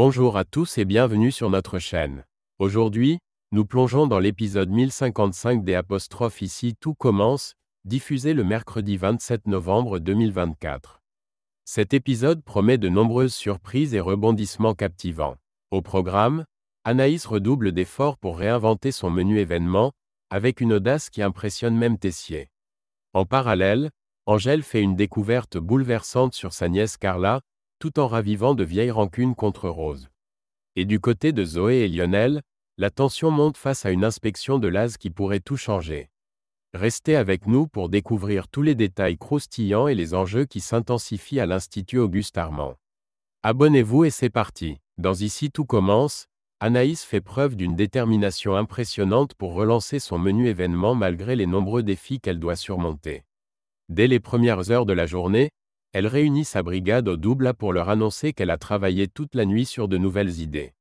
Bonjour à tous et bienvenue sur notre chaîne. Aujourd'hui, nous plongeons dans l'épisode 1055 des apostrophes ici tout commence, diffusé le mercredi 27 novembre 2024. Cet épisode promet de nombreuses surprises et rebondissements captivants. Au programme, Anaïs redouble d'efforts pour réinventer son menu événement, avec une audace qui impressionne même Tessier. En parallèle, Angèle fait une découverte bouleversante sur sa nièce Carla, tout en ravivant de vieilles rancunes contre Rose. Et du côté de Zoé et Lionel, la tension monte face à une inspection de l'AS qui pourrait tout changer. Restez avec nous pour découvrir tous les détails croustillants et les enjeux qui s'intensifient à l'Institut Auguste Armand. Abonnez-vous et c'est parti. Dans Ici tout commence, Anaïs fait preuve d'une détermination impressionnante pour relancer son menu événement malgré les nombreux défis qu'elle doit surmonter. Dès les premières heures de la journée, elle réunit sa brigade au double A pour leur annoncer qu'elle a travaillé toute la nuit sur de nouvelles idées.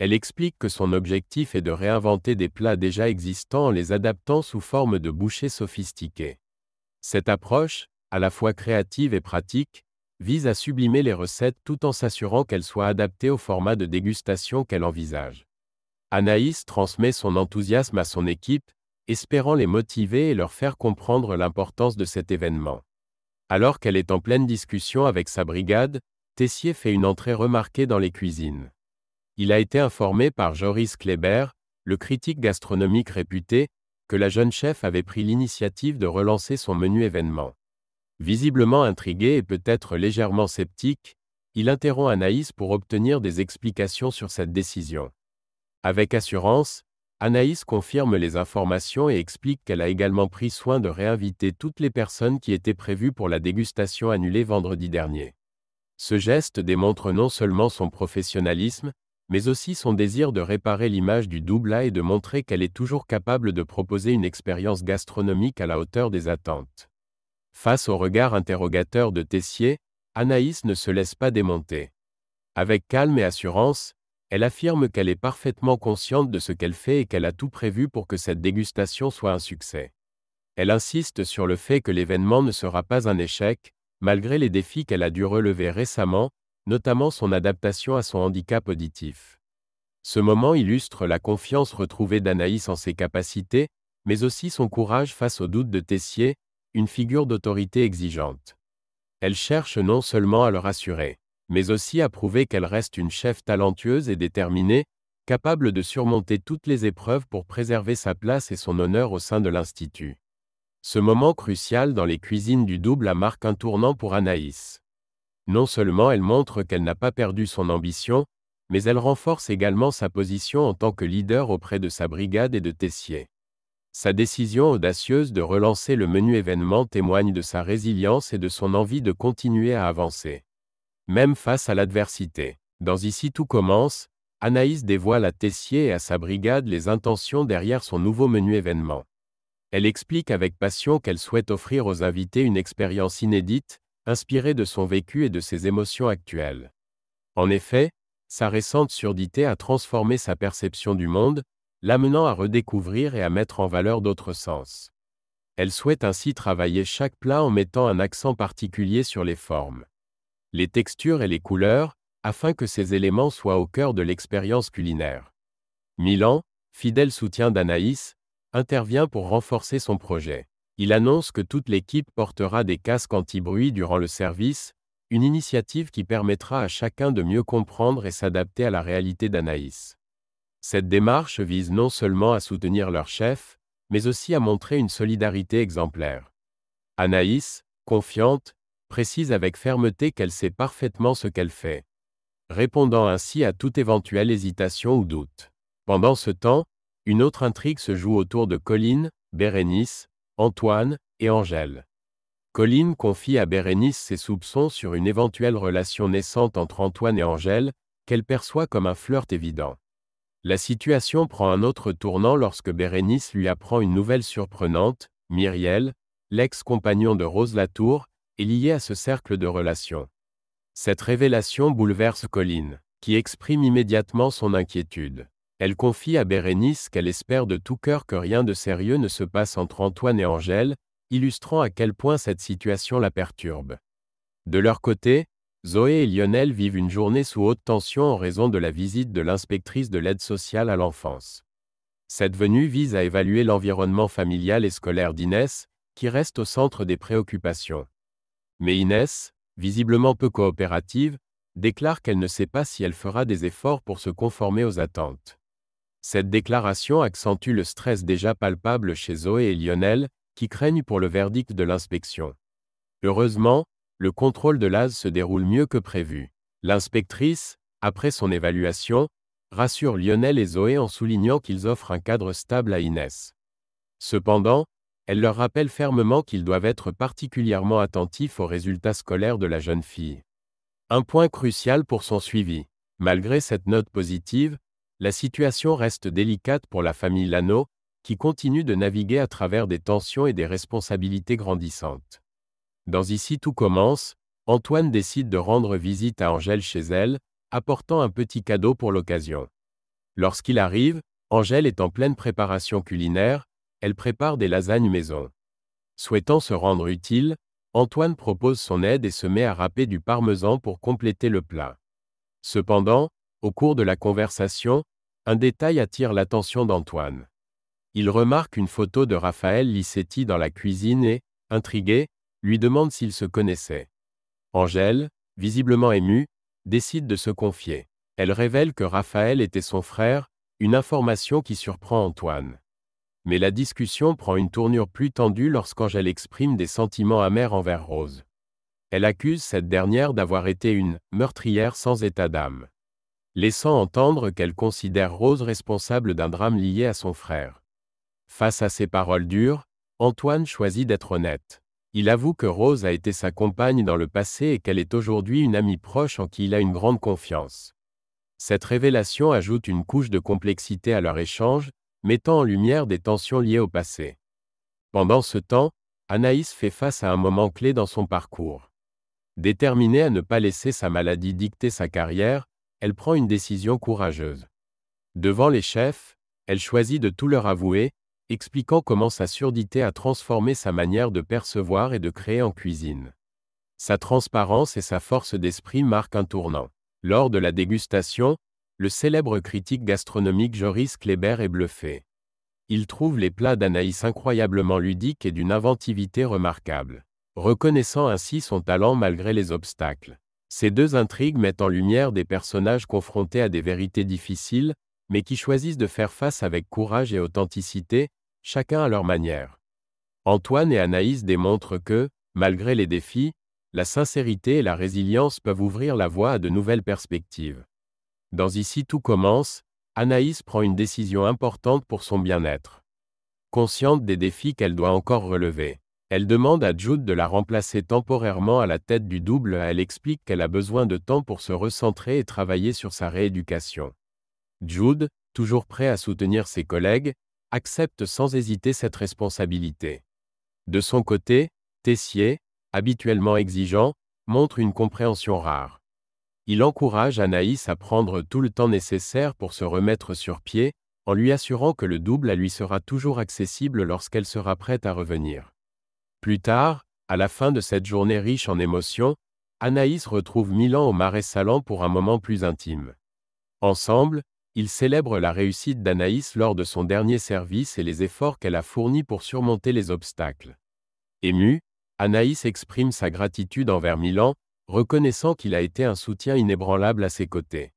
Elle explique que son objectif est de réinventer des plats déjà existants en les adaptant sous forme de bouchées sophistiquées. Cette approche, à la fois créative et pratique, vise à sublimer les recettes tout en s'assurant qu'elles soient adaptées au format de dégustation qu'elle envisage. Anaïs transmet son enthousiasme à son équipe, espérant les motiver et leur faire comprendre l'importance de cet événement. Alors qu'elle est en pleine discussion avec sa brigade, Tessier fait une entrée remarquée dans les cuisines. Il a été informé par Joris Kléber, le critique gastronomique réputé, que la jeune chef avait pris l'initiative de relancer son menu événement. Visiblement intrigué et peut-être légèrement sceptique, il interrompt Anaïs pour obtenir des explications sur cette décision. Avec assurance, Anaïs confirme les informations et explique qu'elle a également pris soin de réinviter toutes les personnes qui étaient prévues pour la dégustation annulée vendredi dernier. Ce geste démontre non seulement son professionnalisme, mais aussi son désir de réparer l'image du A et de montrer qu'elle est toujours capable de proposer une expérience gastronomique à la hauteur des attentes. Face au regard interrogateur de Tessier, Anaïs ne se laisse pas démonter. Avec calme et assurance, elle affirme qu'elle est parfaitement consciente de ce qu'elle fait et qu'elle a tout prévu pour que cette dégustation soit un succès. Elle insiste sur le fait que l'événement ne sera pas un échec, malgré les défis qu'elle a dû relever récemment, notamment son adaptation à son handicap auditif. Ce moment illustre la confiance retrouvée d'Anaïs en ses capacités, mais aussi son courage face aux doutes de Tessier, une figure d'autorité exigeante. Elle cherche non seulement à le rassurer, mais aussi à prouver qu'elle reste une chef talentueuse et déterminée, capable de surmonter toutes les épreuves pour préserver sa place et son honneur au sein de l'Institut. Ce moment crucial dans les cuisines du double a marque un tournant pour Anaïs. Non seulement elle montre qu'elle n'a pas perdu son ambition, mais elle renforce également sa position en tant que leader auprès de sa brigade et de Tessier. Sa décision audacieuse de relancer le menu événement témoigne de sa résilience et de son envie de continuer à avancer même face à l'adversité. Dans Ici tout commence, Anaïs dévoile à Tessier et à sa brigade les intentions derrière son nouveau menu événement. Elle explique avec passion qu'elle souhaite offrir aux invités une expérience inédite, inspirée de son vécu et de ses émotions actuelles. En effet, sa récente surdité a transformé sa perception du monde, l'amenant à redécouvrir et à mettre en valeur d'autres sens. Elle souhaite ainsi travailler chaque plat en mettant un accent particulier sur les formes les textures et les couleurs, afin que ces éléments soient au cœur de l'expérience culinaire. Milan, fidèle soutien d'Anaïs, intervient pour renforcer son projet. Il annonce que toute l'équipe portera des casques anti-bruit durant le service, une initiative qui permettra à chacun de mieux comprendre et s'adapter à la réalité d'Anaïs. Cette démarche vise non seulement à soutenir leur chef, mais aussi à montrer une solidarité exemplaire. Anaïs, confiante, précise avec fermeté qu'elle sait parfaitement ce qu'elle fait, répondant ainsi à toute éventuelle hésitation ou doute. Pendant ce temps, une autre intrigue se joue autour de Colline, Bérénice, Antoine et Angèle. Colline confie à Bérénice ses soupçons sur une éventuelle relation naissante entre Antoine et Angèle, qu'elle perçoit comme un flirt évident. La situation prend un autre tournant lorsque Bérénice lui apprend une nouvelle surprenante, Myriel, l'ex-compagnon de Rose Latour, est liée à ce cercle de relations. Cette révélation bouleverse Colline, qui exprime immédiatement son inquiétude. Elle confie à Bérénice qu'elle espère de tout cœur que rien de sérieux ne se passe entre Antoine et Angèle, illustrant à quel point cette situation la perturbe. De leur côté, Zoé et Lionel vivent une journée sous haute tension en raison de la visite de l'inspectrice de l'aide sociale à l'enfance. Cette venue vise à évaluer l'environnement familial et scolaire d'Inès, qui reste au centre des préoccupations. Mais Inès, visiblement peu coopérative, déclare qu'elle ne sait pas si elle fera des efforts pour se conformer aux attentes. Cette déclaration accentue le stress déjà palpable chez Zoé et Lionel, qui craignent pour le verdict de l'inspection. Heureusement, le contrôle de l'AS se déroule mieux que prévu. L'inspectrice, après son évaluation, rassure Lionel et Zoé en soulignant qu'ils offrent un cadre stable à Inès. Cependant, elle leur rappelle fermement qu'ils doivent être particulièrement attentifs aux résultats scolaires de la jeune fille. Un point crucial pour son suivi. Malgré cette note positive, la situation reste délicate pour la famille Lano, qui continue de naviguer à travers des tensions et des responsabilités grandissantes. Dans Ici tout commence, Antoine décide de rendre visite à Angèle chez elle, apportant un petit cadeau pour l'occasion. Lorsqu'il arrive, Angèle est en pleine préparation culinaire, elle prépare des lasagnes maison. Souhaitant se rendre utile, Antoine propose son aide et se met à râper du parmesan pour compléter le plat. Cependant, au cours de la conversation, un détail attire l'attention d'Antoine. Il remarque une photo de Raphaël Lissetti dans la cuisine et, intrigué, lui demande s'il se connaissait. Angèle, visiblement émue, décide de se confier. Elle révèle que Raphaël était son frère, une information qui surprend Antoine mais la discussion prend une tournure plus tendue lorsqu'Angèle exprime des sentiments amers envers Rose. Elle accuse cette dernière d'avoir été une meurtrière sans état d'âme, laissant entendre qu'elle considère Rose responsable d'un drame lié à son frère. Face à ces paroles dures, Antoine choisit d'être honnête. Il avoue que Rose a été sa compagne dans le passé et qu'elle est aujourd'hui une amie proche en qui il a une grande confiance. Cette révélation ajoute une couche de complexité à leur échange, mettant en lumière des tensions liées au passé. Pendant ce temps, Anaïs fait face à un moment clé dans son parcours. Déterminée à ne pas laisser sa maladie dicter sa carrière, elle prend une décision courageuse. Devant les chefs, elle choisit de tout leur avouer, expliquant comment sa surdité a transformé sa manière de percevoir et de créer en cuisine. Sa transparence et sa force d'esprit marquent un tournant. Lors de la dégustation, le célèbre critique gastronomique Joris Kléber est bluffé. Il trouve les plats d'Anaïs incroyablement ludiques et d'une inventivité remarquable, reconnaissant ainsi son talent malgré les obstacles. Ces deux intrigues mettent en lumière des personnages confrontés à des vérités difficiles, mais qui choisissent de faire face avec courage et authenticité, chacun à leur manière. Antoine et Anaïs démontrent que, malgré les défis, la sincérité et la résilience peuvent ouvrir la voie à de nouvelles perspectives. Dans Ici tout commence, Anaïs prend une décision importante pour son bien-être. Consciente des défis qu'elle doit encore relever, elle demande à Jude de la remplacer temporairement à la tête du double. Elle explique qu'elle a besoin de temps pour se recentrer et travailler sur sa rééducation. Jude, toujours prêt à soutenir ses collègues, accepte sans hésiter cette responsabilité. De son côté, Tessier, habituellement exigeant, montre une compréhension rare. Il encourage Anaïs à prendre tout le temps nécessaire pour se remettre sur pied, en lui assurant que le double à lui sera toujours accessible lorsqu'elle sera prête à revenir. Plus tard, à la fin de cette journée riche en émotions, Anaïs retrouve Milan au Marais Salant pour un moment plus intime. Ensemble, ils célèbrent la réussite d'Anaïs lors de son dernier service et les efforts qu'elle a fournis pour surmonter les obstacles. Émue, Anaïs exprime sa gratitude envers Milan, reconnaissant qu'il a été un soutien inébranlable à ses côtés.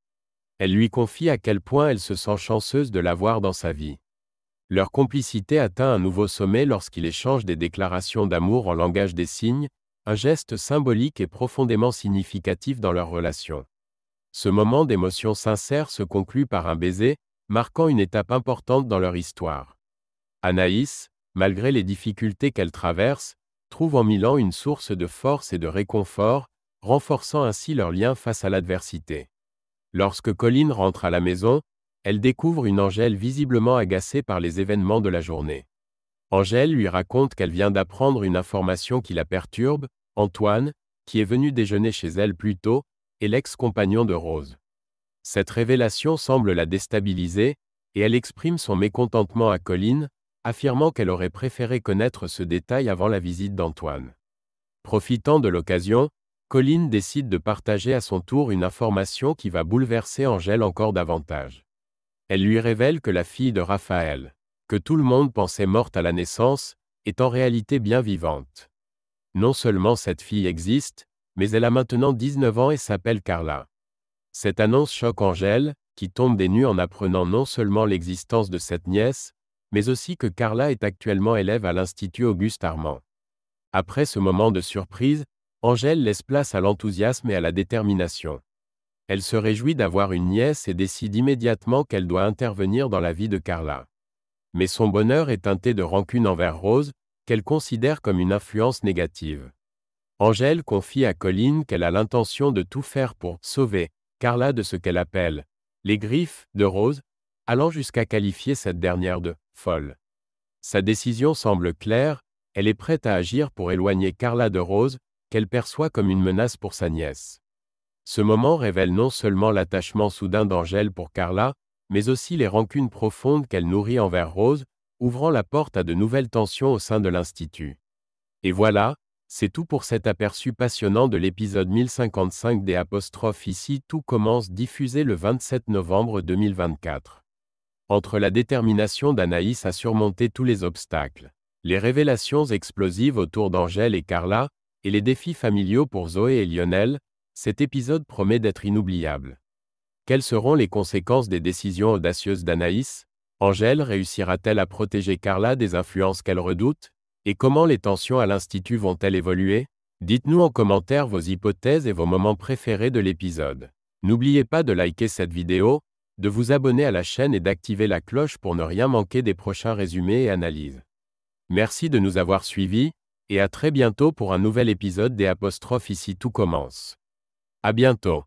Elle lui confie à quel point elle se sent chanceuse de l'avoir dans sa vie. Leur complicité atteint un nouveau sommet lorsqu'il échange des déclarations d'amour en langage des signes, un geste symbolique et profondément significatif dans leur relation. Ce moment d'émotion sincère se conclut par un baiser, marquant une étape importante dans leur histoire. Anaïs, malgré les difficultés qu'elle traverse, trouve en Milan une source de force et de réconfort, renforçant ainsi leur lien face à l'adversité. Lorsque Colline rentre à la maison, elle découvre une Angèle visiblement agacée par les événements de la journée. Angèle lui raconte qu'elle vient d'apprendre une information qui la perturbe, Antoine, qui est venu déjeuner chez elle plus tôt, et l'ex-compagnon de Rose. Cette révélation semble la déstabiliser, et elle exprime son mécontentement à Colline, affirmant qu'elle aurait préféré connaître ce détail avant la visite d'Antoine. Profitant de l'occasion, Colline décide de partager à son tour une information qui va bouleverser Angèle encore davantage. Elle lui révèle que la fille de Raphaël, que tout le monde pensait morte à la naissance, est en réalité bien vivante. Non seulement cette fille existe, mais elle a maintenant 19 ans et s'appelle Carla. Cette annonce choque Angèle, qui tombe des nues en apprenant non seulement l'existence de cette nièce, mais aussi que Carla est actuellement élève à l'Institut Auguste Armand. Après ce moment de surprise, Angèle laisse place à l'enthousiasme et à la détermination. Elle se réjouit d'avoir une nièce et décide immédiatement qu'elle doit intervenir dans la vie de Carla. Mais son bonheur est teinté de rancune envers Rose, qu'elle considère comme une influence négative. Angèle confie à Colline qu'elle a l'intention de tout faire pour sauver Carla de ce qu'elle appelle les griffes de Rose, allant jusqu'à qualifier cette dernière de folle. Sa décision semble claire, elle est prête à agir pour éloigner Carla de Rose, qu'elle perçoit comme une menace pour sa nièce. Ce moment révèle non seulement l'attachement soudain d'Angèle pour Carla, mais aussi les rancunes profondes qu'elle nourrit envers Rose, ouvrant la porte à de nouvelles tensions au sein de l'Institut. Et voilà, c'est tout pour cet aperçu passionnant de l'épisode 1055 des apostrophes ici tout commence diffusé le 27 novembre 2024. Entre la détermination d'Anaïs à surmonter tous les obstacles, les révélations explosives autour d'Angèle et Carla, et les défis familiaux pour Zoé et Lionel, cet épisode promet d'être inoubliable. Quelles seront les conséquences des décisions audacieuses d'Anaïs Angèle réussira-t-elle à protéger Carla des influences qu'elle redoute Et comment les tensions à l'Institut vont-elles évoluer Dites-nous en commentaire vos hypothèses et vos moments préférés de l'épisode. N'oubliez pas de liker cette vidéo, de vous abonner à la chaîne et d'activer la cloche pour ne rien manquer des prochains résumés et analyses. Merci de nous avoir suivis, et à très bientôt pour un nouvel épisode des apostrophes ici tout commence. À bientôt.